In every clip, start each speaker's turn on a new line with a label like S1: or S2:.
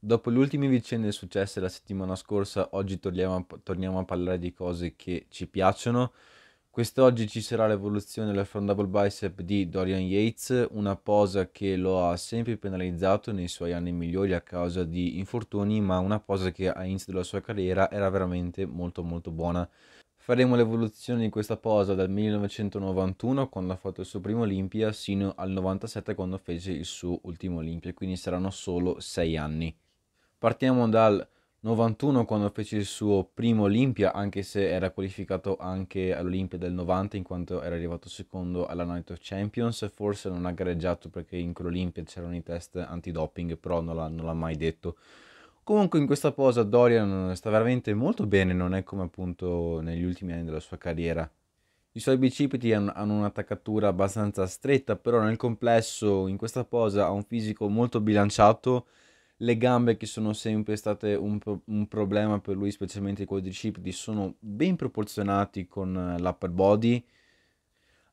S1: Dopo le ultime vicende successe la settimana scorsa, oggi torniamo a, torniamo a parlare di cose che ci piacciono. Quest'oggi ci sarà l'evoluzione del front double bicep di Dorian Yates, una posa che lo ha sempre penalizzato nei suoi anni migliori a causa di infortuni, ma una posa che all'inizio della sua carriera era veramente molto molto buona. Faremo l'evoluzione di questa posa dal 1991 quando ha fatto il suo primo Olimpia sino al 97 quando fece il suo ultimo Olimpia, quindi saranno solo 6 anni. Partiamo dal 91 quando fece il suo primo Olimpia, anche se era qualificato anche all'Olimpia del 90 in quanto era arrivato secondo alla Night of Champions, forse non ha gareggiato perché in quell'Olimpia c'erano i test antidoping, però non l'ha, non l'ha mai detto. Comunque in questa posa Dorian sta veramente molto bene, non è come appunto negli ultimi anni della sua carriera. I suoi bicipiti hanno un'attaccatura abbastanza stretta, però nel complesso in questa posa ha un fisico molto bilanciato le gambe che sono sempre state un, pro- un problema per lui, specialmente i quadricipiti, sono ben proporzionati con eh, l'upper body.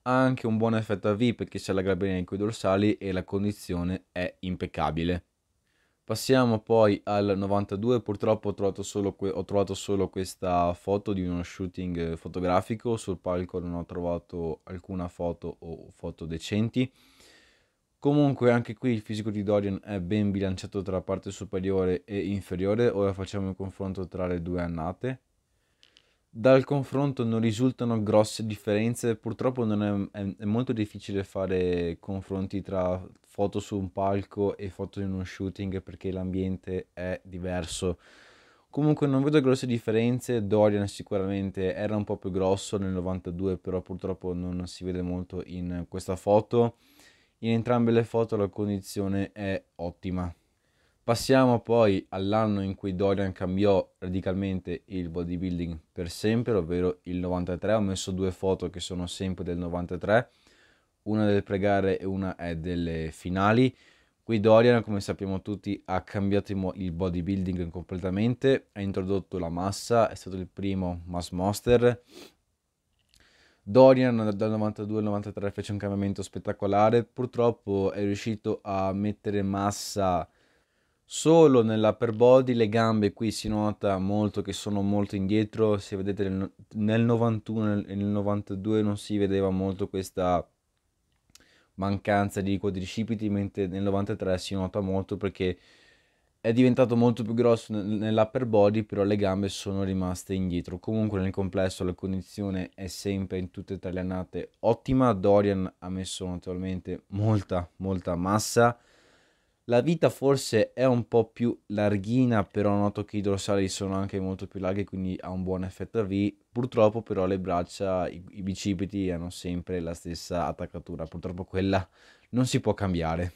S1: Ha anche un buon effetto a V perché c'è la gabbia nei quei dorsali e la condizione è impeccabile. Passiamo poi al 92, purtroppo ho trovato, solo, que- ho trovato solo questa foto di uno shooting eh, fotografico, sul palco non ho trovato alcuna foto o foto decenti. Comunque anche qui il fisico di Dorian è ben bilanciato tra parte superiore e inferiore, ora facciamo un confronto tra le due annate. Dal confronto non risultano grosse differenze, purtroppo è, è, è, molto difficile fare confronti tra foto su un palco e foto in uno shooting perché l'ambiente è diverso. Comunque non vedo grosse differenze, Dorian sicuramente era un po' più grosso nel 92 però purtroppo non si vede molto in questa foto. In entrambe le foto la condizione è ottima. Passiamo poi all'anno in cui Dorian cambiò radicalmente il bodybuilding per sempre, ovvero il 93. Ho messo due foto che sono sempre del 93, una delle pregare e una è delle finali. Qui Dorian, come sappiamo tutti, ha cambiato il bodybuilding completamente, ha introdotto la massa, è stato il primo mass monster, Dorian dal 92 al 93 fece un cambiamento spettacolare, purtroppo è riuscito a mettere massa solo nell'upper body, le gambe qui si nota molto che sono molto indietro, se vedete nel 91 e nel 92 non si vedeva molto questa mancanza di quadricipiti, mentre nel 93 si nota molto perché è diventato molto più grosso nell'upper body, però le gambe sono rimaste indietro. Comunque nel complesso la condizione è sempre in tutte e tre le annate ottima. Dorian ha messo naturalmente molta, molta massa. La vita forse è un po' più larghina, però noto che i dorsali sono anche molto più larghi, quindi ha un buon effetto a V. Purtroppo però le braccia, i, i bicipiti hanno sempre la stessa attaccatura. Purtroppo quella non si può cambiare.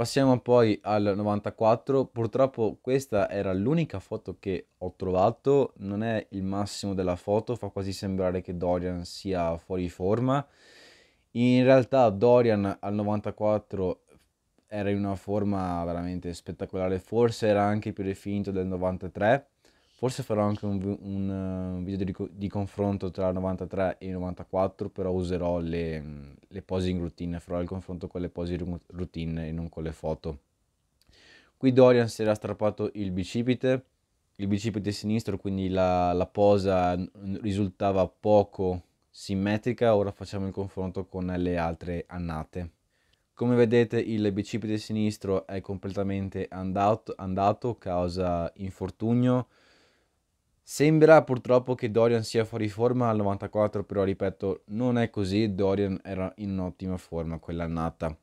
S1: Passiamo poi al 94, purtroppo questa era l'unica foto che ho trovato, non è il massimo della foto, fa quasi sembrare che Dorian sia fuori forma. In realtà Dorian al 94 era in una forma veramente spettacolare, forse era anche più definito del 93 Forse farò anche un, eh, un video di, di, confronto tra il 93 e il 94, però userò le, mm, le posing routine, farò il confronto con le posing routine e non con le foto. Qui Dorian si era strappato il bicipite, il bicipite sinistro, quindi la, la posa risultava poco simmetrica, ora facciamo il confronto con le altre annate. Come vedete il bicipite sinistro è completamente andato, andato causa infortunio, Sembra purtroppo che Dorian sia fuori forma al 94, però ripeto, non è così, Dorian era in ottima forma quell'annata.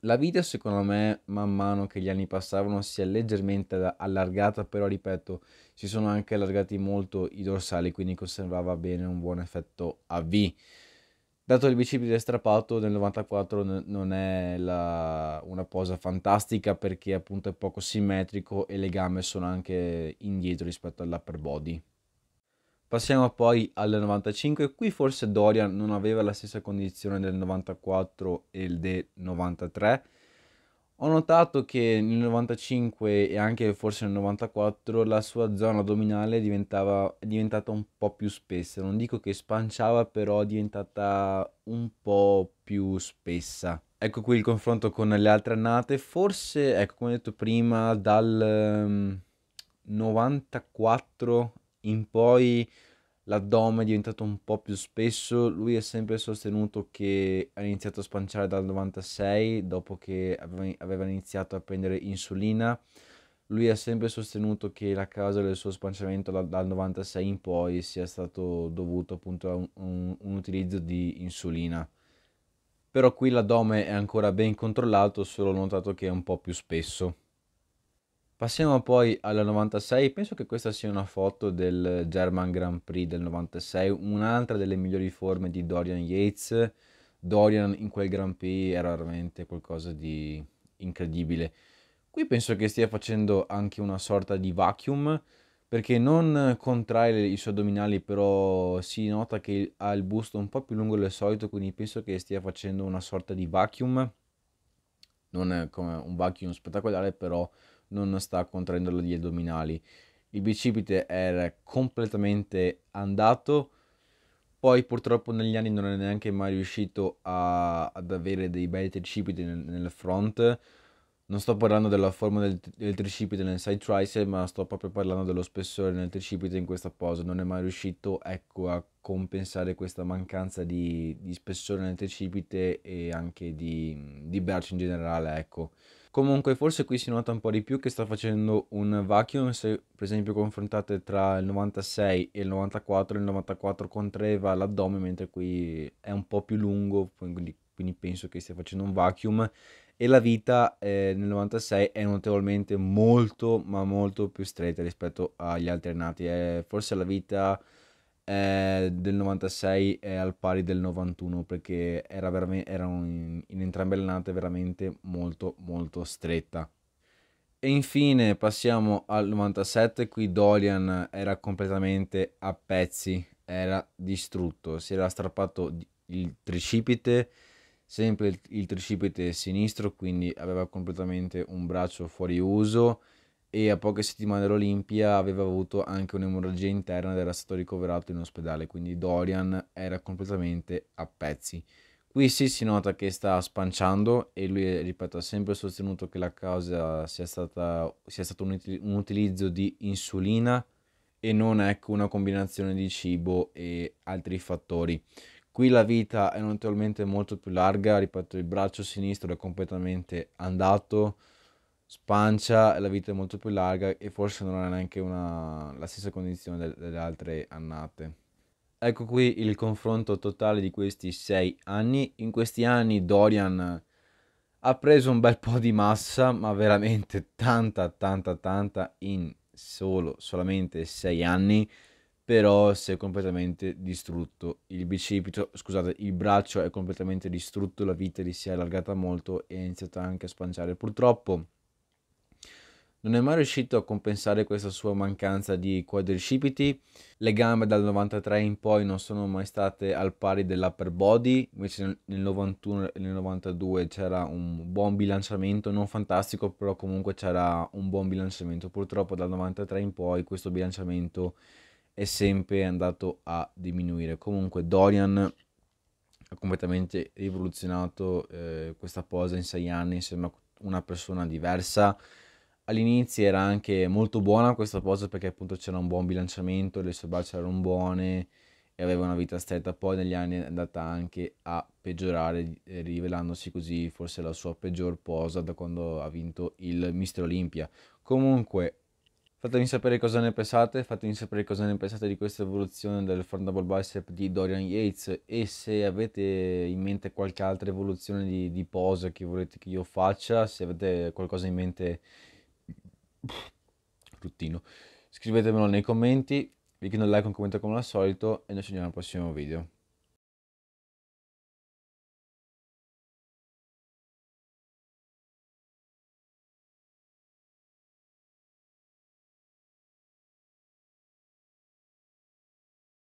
S1: La vita secondo me, man mano che gli anni passavano, si è leggermente allargata, però ripeto, si sono anche allargati molto i dorsali, quindi conservava bene un buon effetto a V dato il bicipite strappato nel 94 non è la, una posa fantastica perché appunto è poco simmetrico e le gambe sono anche indietro rispetto all'upper body. Passiamo poi al 95, qui forse Dorian non aveva la stessa condizione del 94 e il del 93, ho notato che nel 95 e anche forse nel 94 la sua zona addominale è diventata un po' più spessa, non dico che spanciava però è diventata un po' più spessa. Ecco qui il confronto con le altre annate, forse ecco come detto prima dal 94 ehm, in poi l'addome è diventato un po' più spesso, lui ha sempre sostenuto che ha iniziato a spanciare dal 96 dopo che aveva iniziato a prendere insulina, lui ha sempre sostenuto che la causa del suo spanciamento dal, dal 96 in poi sia stato dovuto appunto a un, un, un utilizzo di insulina. Però qui l'addome è ancora ben controllato, solo ho notato che è un po' più spesso. Passiamo poi alla 96, penso che questa sia una foto del German Grand Prix del 96, un'altra delle migliori forme di Dorian Yates. Dorian in quel Grand Prix era veramente qualcosa di incredibile. Qui penso che stia facendo anche una sorta di vacuum, perché non contrae i suoi addominali, però si nota che ha il busto un po' più lungo del solito, quindi penso che stia facendo una sorta di vacuum non come un vacuum spettacolare, però non sta contraendo gli addominali. Il bicipite era completamente andato, poi purtroppo negli anni non è neanche mai riuscito a, ad avere dei bei tricipiti nel, nel front, non sto parlando della forma del, del tricipite nel side tricep, ma sto proprio parlando dello spessore nel tricipite in questa posa. Non è mai riuscito ecco, a compensare questa mancanza di, di, spessore nel tricipite e anche di, di braccio in generale. Ecco. Comunque forse qui si nota un po' di più che sta facendo un vacuum, se per esempio confrontate tra il 96 e il 94, il 94 contraeva l'addome mentre qui è un po' più lungo, quindi quindi penso che stia facendo un vacuum e la vita eh, nel 96 è notevolmente molto ma molto più stretta rispetto agli alternati eh, forse la vita eh, del 96 è al pari del 91 perché era erano in, in entrambe le nate veramente molto molto stretta e infine passiamo al 97, qui Dorian era completamente a pezzi, era distrutto, si era strappato il tricipite, sempre il, il tricipite sinistro, quindi aveva completamente un braccio fuori uso e a poche settimane dall'Olimpia aveva avuto anche un'emorragia interna ed era stato ricoverato in ospedale, quindi Dorian era completamente a pezzi. Qui sì si nota che sta spanciando e lui, ripeto, ha sempre sostenuto che la causa sia, stata, sia stato un, util- un, utilizzo di insulina e non ecco una combinazione di cibo e altri fattori. Qui la vita è notevolmente molto più larga, ripeto, il braccio sinistro è completamente andato, spancia, la vita è molto più larga e forse non è neanche una, la stessa condizione delle, delle altre annate. Ecco qui il confronto totale di questi sei anni. In questi anni Dorian ha preso un bel po' di massa, ma veramente tanta, tanta, tanta in solo, solamente sei anni però si è completamente distrutto il bicipito, scusate, il braccio è completamente distrutto, la vita gli si è allargata molto e è iniziato anche a spanciare. Purtroppo non è mai riuscito a compensare questa sua mancanza di quadricipiti. Le gambe dal 93 in poi non sono mai state al pari dell'upper body, invece nel 91 e nel 92 c'era un buon bilanciamento, non fantastico, però comunque c'era un buon bilanciamento. Purtroppo dal 93 in poi questo bilanciamento è sempre andato a diminuire. Comunque Dorian ha completamente rivoluzionato eh, questa posa in sei anni, sembra una persona diversa. All'inizio era anche molto buona questa posa perché appunto c'era un buon bilanciamento, le sue braccia erano buone e aveva una vita stretta, poi negli anni è andata anche a peggiorare, eh, rivelandosi così forse la sua peggior posa da quando ha vinto il Mister Olimpia. Comunque Fatemi sapere cosa ne pensate, fatemi sapere cosa ne pensate di questa evoluzione del Formidable Bicep di Dorian Yates e se avete in mente qualche altra evoluzione di, di pose che volete che io faccia, se avete qualcosa in mente... Ruttino. Scrivetemelo nei commenti, vi chiedo un like, un commento come al solito e noi ci vediamo al prossimo video.